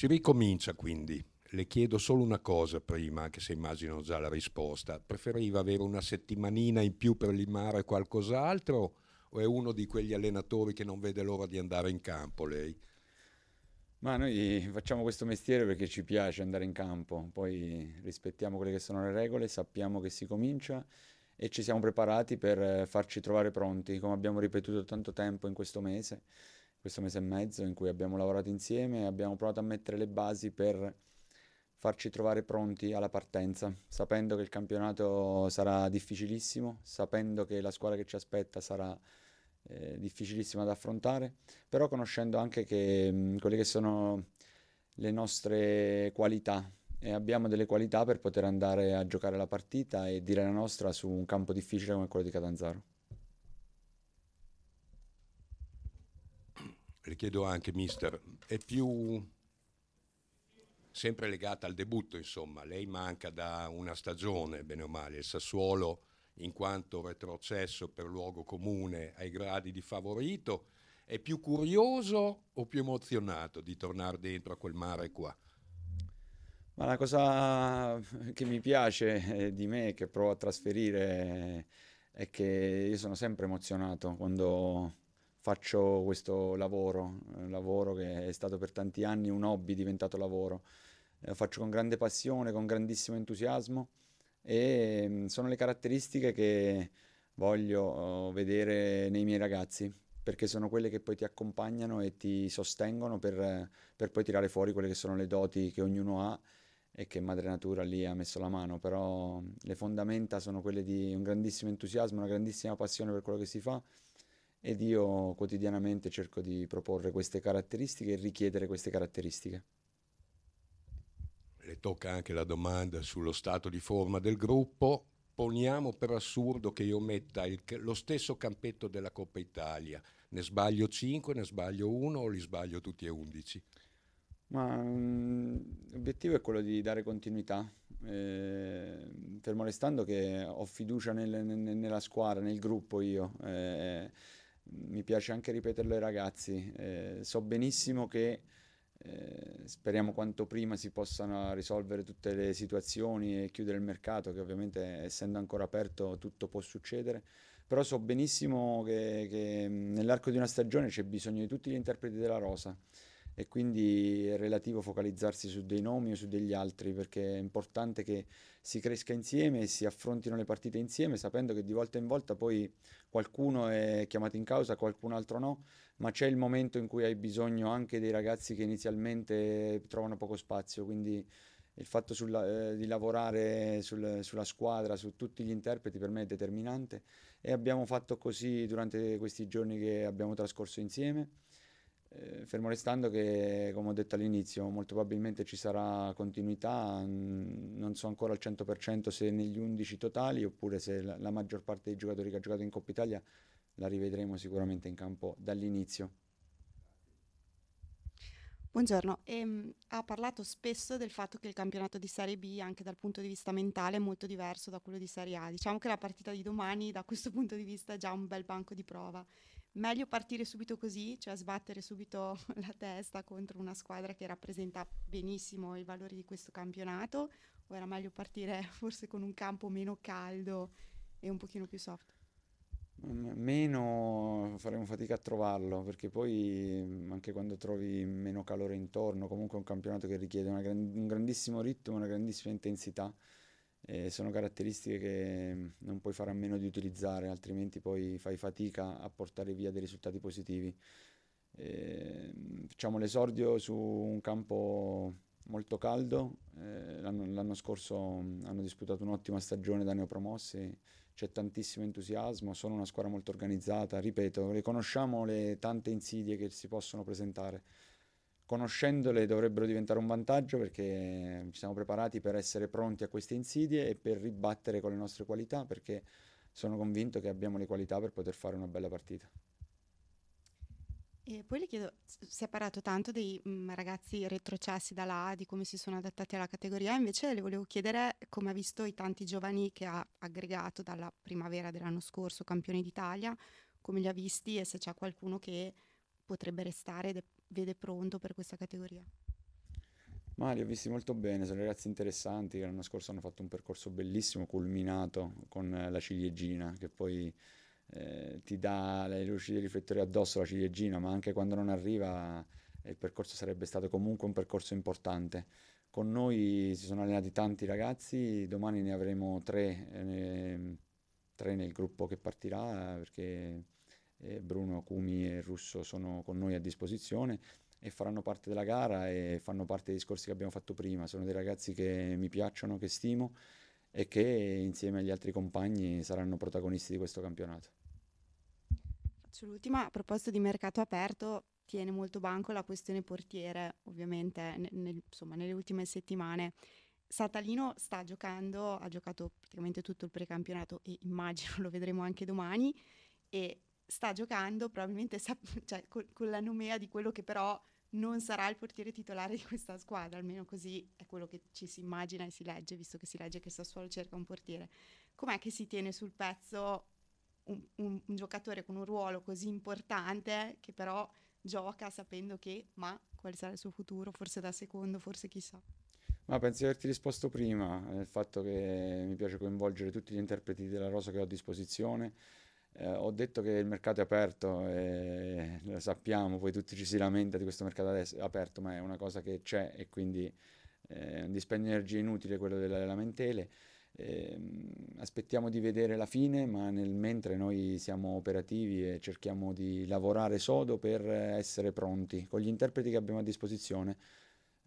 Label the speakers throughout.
Speaker 1: Si ricomincia quindi. Le chiedo solo una cosa prima, anche se immagino già la risposta. Preferiva avere una settimanina in più per limare qualcos'altro o è uno di quegli allenatori che non vede l'ora di andare in
Speaker 2: campo lei? Ma noi facciamo questo mestiere perché ci piace andare in campo, poi rispettiamo quelle che sono le regole, sappiamo che si comincia e ci siamo preparati per farci trovare pronti, come abbiamo ripetuto tanto tempo in questo mese questo mese e mezzo in cui abbiamo lavorato insieme e abbiamo provato a mettere le basi per farci trovare pronti alla partenza, sapendo che il campionato sarà difficilissimo, sapendo che la squadra che ci aspetta sarà eh, difficilissima da affrontare, però conoscendo anche che, mh, quelle che sono le nostre qualità e abbiamo delle qualità per poter andare a giocare la partita e dire la nostra su un campo difficile come quello di Catanzaro.
Speaker 1: le chiedo anche, mister, è più sempre legata al debutto, insomma, lei manca da una stagione, bene o male, il Sassuolo in quanto retrocesso per luogo comune ai gradi di favorito, è più curioso o più emozionato di tornare dentro a quel mare qua?
Speaker 2: Ma la cosa che mi piace eh, di me, che provo a trasferire, è che io sono sempre emozionato quando faccio questo lavoro, un lavoro che è stato per tanti anni un hobby diventato lavoro. Lo eh, faccio con grande passione, con grandissimo entusiasmo e mm, sono le caratteristiche che voglio oh, vedere nei miei ragazzi perché sono quelle che poi ti accompagnano e ti sostengono per, per poi tirare fuori quelle che sono le doti che ognuno ha e che Madre Natura lì ha messo la mano, però mm, le fondamenta sono quelle di un grandissimo entusiasmo, una grandissima passione per quello che si fa ed io quotidianamente cerco di proporre queste caratteristiche e richiedere queste caratteristiche.
Speaker 1: Le tocca anche la domanda sullo stato di forma del gruppo. Poniamo per assurdo che io metta il, lo stesso campetto della Coppa Italia. Ne sbaglio 5, ne sbaglio 1 o li sbaglio tutti e 11?
Speaker 2: Ma mh, mm, l'obiettivo è quello di dare continuità, eh, fermo restando che ho fiducia nel, nel, nella squadra, nel gruppo io. Eh, mi piace anche ripeterlo ai ragazzi, eh, so benissimo che eh, speriamo quanto prima si possano risolvere tutte le situazioni e chiudere il mercato, che ovviamente essendo ancora aperto tutto può succedere, però so benissimo che, che nell'arco di una stagione c'è bisogno di tutti gli interpreti della rosa e quindi è relativo focalizzarsi su dei nomi o su degli altri perché è importante che si cresca insieme e si affrontino le partite insieme sapendo che di volta in volta poi qualcuno è chiamato in causa, qualcun altro no, ma c'è il momento in cui hai bisogno anche dei ragazzi che inizialmente trovano poco spazio, quindi il fatto sulla, eh, di lavorare sul, sulla squadra, su tutti gli interpreti per me è determinante e abbiamo fatto così durante questi giorni che abbiamo trascorso insieme eh, fermo restando che, come ho detto all'inizio, molto probabilmente ci sarà continuità, non so ancora al 100% se negli 11 totali oppure se la, la maggior parte dei giocatori che ha giocato in Coppa Italia la rivedremo sicuramente in campo dall'inizio.
Speaker 3: Buongiorno, ehm, ha parlato spesso del fatto che il campionato di Serie B anche dal punto di vista mentale è molto diverso da quello di Serie A. Diciamo che la partita di domani da questo punto di vista è già un bel banco di prova meglio partire subito così, cioè sbattere subito la testa contro una squadra che rappresenta benissimo i valori di questo campionato, o era meglio partire forse con un campo meno caldo e un pochino più soft?
Speaker 2: Mm, meno faremo fatica a trovarlo perché poi mm, anche quando trovi meno calore intorno, comunque è un campionato che richiede gran- un grandissimo ritmo, una grandissima intensità eh, sono caratteristiche che mm, non puoi fare a meno di utilizzare, altrimenti poi fai fatica a portare via dei risultati positivi. Eh, facciamo l'esordio su un campo molto caldo, eh, l'anno, l'anno, scorso mm, hanno disputato un'ottima stagione da neopromossi, c'è tantissimo entusiasmo, sono una squadra molto organizzata, ripeto, riconosciamo le tante insidie che si possono presentare conoscendole dovrebbero diventare un vantaggio perché ci siamo preparati per essere pronti a queste insidie e per ribattere con le nostre qualità perché sono convinto che abbiamo le qualità per poter fare una bella partita.
Speaker 3: E poi le chiedo, si è parlato tanto dei mh, mm, ragazzi retrocessi dalla A, di come si sono adattati alla categoria, invece le volevo chiedere come ha visto i tanti giovani che ha aggregato dalla primavera dell'anno scorso, campioni d'Italia, come li ha visti e se c'è qualcuno che potrebbe restare ed è vede pronto per questa categoria?
Speaker 2: Ma li ho visti molto bene, sono ragazzi interessanti che l'anno scorso hanno fatto un percorso bellissimo, culminato con eh, la ciliegina, che poi eh, ti dà le luci dei riflettori addosso la ciliegina, ma anche quando non arriva eh, il percorso sarebbe stato comunque un percorso importante. Con noi si sono allenati tanti ragazzi, domani ne avremo tre, eh, tre nel gruppo che partirà, perché eh, Bruno Cumi e Russo sono con noi a disposizione e faranno parte della gara e fanno parte dei discorsi che abbiamo fatto prima. Sono dei ragazzi che mi piacciono, che stimo e che insieme agli altri compagni saranno protagonisti di questo campionato.
Speaker 3: Sull'ultima, a proposito di mercato aperto, tiene molto banco la questione portiere, ovviamente, nel, insomma, nelle ultime settimane. Satalino sta giocando, ha giocato praticamente tutto il precampionato e immagino lo vedremo anche domani e sta giocando probabilmente sap- cioè, col- con la nomea di quello che però non sarà il portiere titolare di questa squadra, almeno così è quello che ci si immagina e si legge, visto che si legge che Sassuolo cerca un portiere. Com'è che si tiene sul pezzo un, un, un giocatore con un ruolo così importante che però gioca sapendo che, ma quale sarà il suo futuro, forse da secondo, forse chissà.
Speaker 2: Ma penso di averti risposto prima, nel fatto che mi piace coinvolgere tutti gli interpreti della rosa che ho a disposizione eh, ho detto che il mercato è aperto, e eh, lo sappiamo, poi tutti ci si lamenta di questo mercato aperto, ma è una cosa che c'è e quindi è eh, un dispendio di energia inutile quello delle lamentele. Eh, aspettiamo di vedere la fine, ma nel mentre noi siamo operativi e cerchiamo di lavorare sodo per essere pronti con gli interpreti che abbiamo a disposizione.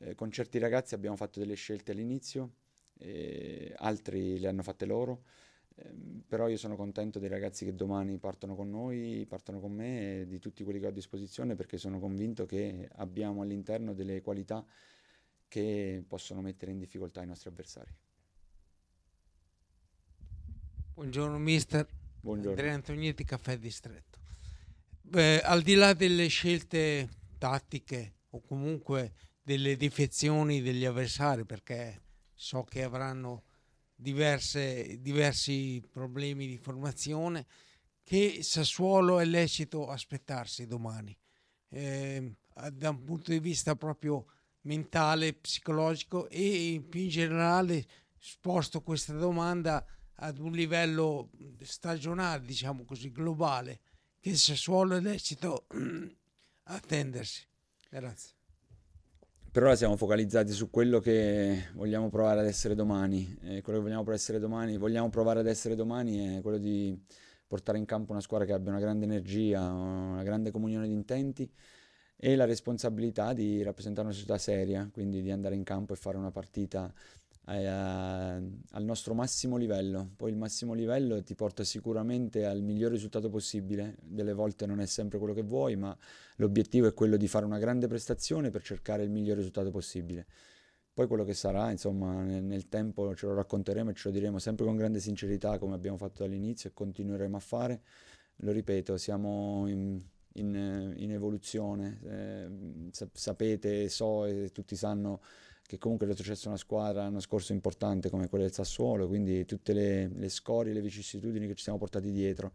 Speaker 2: Eh, con certi ragazzi abbiamo fatto delle scelte all'inizio, eh, altri le hanno fatte loro. Ehm, però io sono contento dei ragazzi che domani partono con noi, partono con me e di tutti quelli che ho a disposizione perché sono convinto che abbiamo all'interno delle qualità che possono mettere in difficoltà i nostri avversari.
Speaker 1: Buongiorno mister, Buongiorno. Andrea Antonietti, Caffè Distretto. Beh, al di là delle scelte tattiche o comunque delle defezioni degli avversari, perché so che avranno diverse, diversi problemi di formazione che Sassuolo è lecito aspettarsi domani. Eh, da un punto di vista proprio mentale, psicologico e più in generale sposto questa domanda ad un livello stagionale, diciamo così, globale, che Sassuolo è lecito attendersi. Grazie
Speaker 2: per ora siamo focalizzati su quello che vogliamo provare ad essere domani. E eh, quello che vogliamo provare ad essere domani, vogliamo provare ad essere domani è quello di portare in campo una squadra che abbia una grande energia, una grande comunione di intenti e la responsabilità di rappresentare una società seria, quindi di andare in campo e fare una partita eh, al nostro massimo livello. Poi il massimo livello ti porta sicuramente al miglior risultato possibile, delle volte non è sempre quello che vuoi, ma l'obiettivo è quello di fare una grande prestazione per cercare il miglior risultato possibile. Poi quello che sarà, insomma, nel, nel tempo ce lo racconteremo e ce lo diremo sempre con grande sincerità come abbiamo fatto dall'inizio e continueremo a fare. Lo ripeto, siamo in, in, eh, in evoluzione, eh, sapete, so e tutti sanno che comunque è retrocesso una squadra l'anno scorso importante come quella del Sassuolo, quindi tutte le, le scorie, le vicissitudini che ci siamo portati dietro.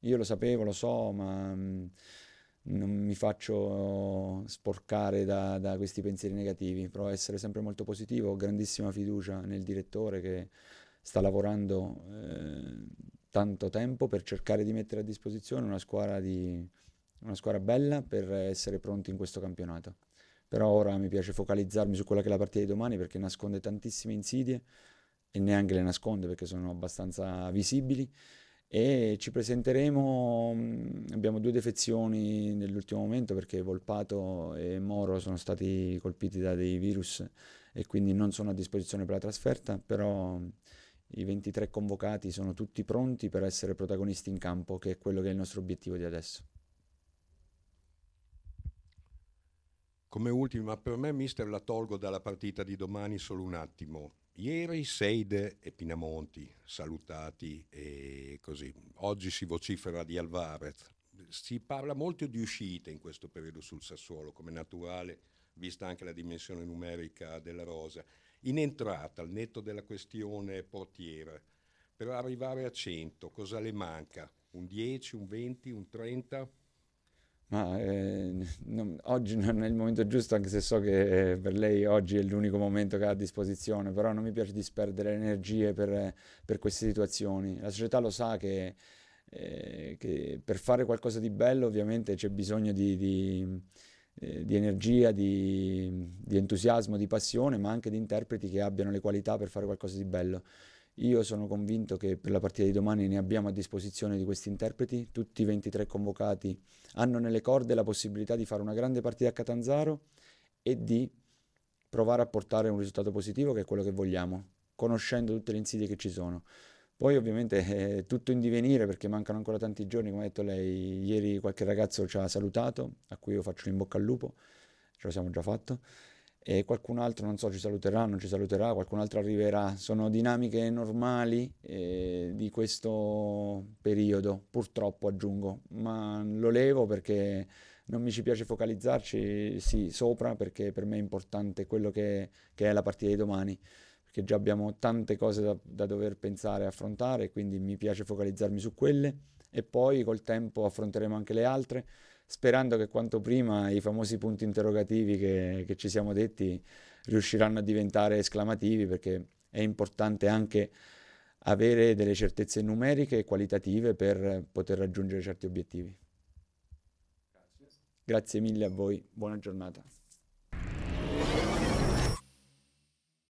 Speaker 2: Io lo sapevo, lo so, ma mm, non mi faccio sporcare da, da, questi pensieri negativi, provo a essere sempre molto positivo, ho grandissima fiducia nel direttore che sta lavorando eh, tanto tempo per cercare di mettere a disposizione una squadra, di, una squadra bella per essere pronti in questo campionato però ora mi piace focalizzarmi su quella che è la partita di domani perché nasconde tantissime insidie e neanche le nasconde perché sono abbastanza visibili e ci presenteremo, mm, abbiamo due defezioni nell'ultimo momento perché Volpato e Moro sono stati colpiti da dei virus e quindi non sono a disposizione per la trasferta, però mm, i 23 convocati sono tutti pronti per essere protagonisti in campo, che è quello che è il nostro obiettivo di adesso.
Speaker 1: Come ultimo, ma per me, mister, la tolgo dalla partita di domani solo un attimo. Ieri Seide e Pinamonti salutati e così. Oggi si vocifera di Alvarez. Si parla molto di uscite in questo periodo sul Sassuolo, come naturale, vista anche la dimensione numerica della rosa. In entrata, al netto della questione portiere, per arrivare a 100, cosa le manca? Un 10, un 20, un 30?
Speaker 2: ma eh, non, oggi non è il momento giusto, anche se so che eh, per lei oggi è l'unico momento che ha a disposizione, però non mi piace disperdere energie per, per queste situazioni. La società lo sa che, eh, che, per fare qualcosa di bello ovviamente c'è bisogno di, di, eh, di energia, di, di entusiasmo, di passione, ma anche di interpreti che abbiano le qualità per fare qualcosa di bello. Io sono convinto che per la partita di domani ne abbiamo a disposizione di questi interpreti, tutti i 23 convocati hanno nelle corde la possibilità di fare una grande partita a Catanzaro e di provare a portare un risultato positivo che è quello che vogliamo, conoscendo tutte le insidie che ci sono. Poi ovviamente è eh, tutto in divenire perché mancano ancora tanti giorni, come ha detto lei, ieri qualche ragazzo ci ha salutato, a cui io faccio in bocca al lupo, ce lo siamo già fatto e qualcun altro, non so, ci saluterà, non ci saluterà, qualcun altro arriverà. Sono dinamiche normali eh, di questo periodo, purtroppo aggiungo, ma lo levo perché non mi ci piace focalizzarci sì, sopra perché per me è importante quello che, che è la partita di domani perché già abbiamo tante cose da, da dover pensare e affrontare, quindi mi piace focalizzarmi su quelle e poi col tempo affronteremo anche le altre sperando che quanto prima i famosi punti interrogativi che, che ci siamo detti riusciranno a diventare esclamativi perché è importante anche avere delle certezze numeriche e qualitative per poter raggiungere certi obiettivi. Grazie mille a voi, buona giornata.